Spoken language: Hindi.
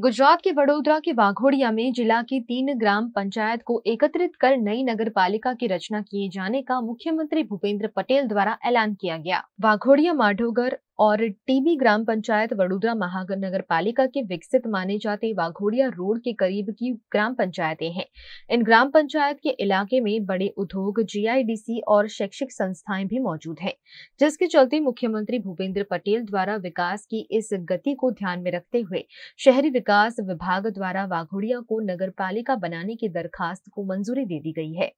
गुजरात के वडोदरा के वाघोड़िया में जिला की तीन ग्राम पंचायत को एकत्रित कर नई नगर पालिका की रचना किए जाने का मुख्यमंत्री भूपेंद्र पटेल द्वारा ऐलान किया गया वाघोड़िया माढोगर और टीबी ग्राम पंचायत वडोदरा महानगर पालिका के विकसित माने जाते वाघोड़िया रोड के करीब की ग्राम पंचायतें हैं इन ग्राम पंचायत के इलाके में बड़े उद्योग जीआईडीसी और शैक्षिक संस्थाएं भी मौजूद हैं जिसके चलते मुख्यमंत्री भूपेंद्र पटेल द्वारा विकास की इस गति को ध्यान में रखते हुए शहरी विकास विभाग द्वारा वाघोड़िया को नगर बनाने की दरखास्त को मंजूरी दे दी गई है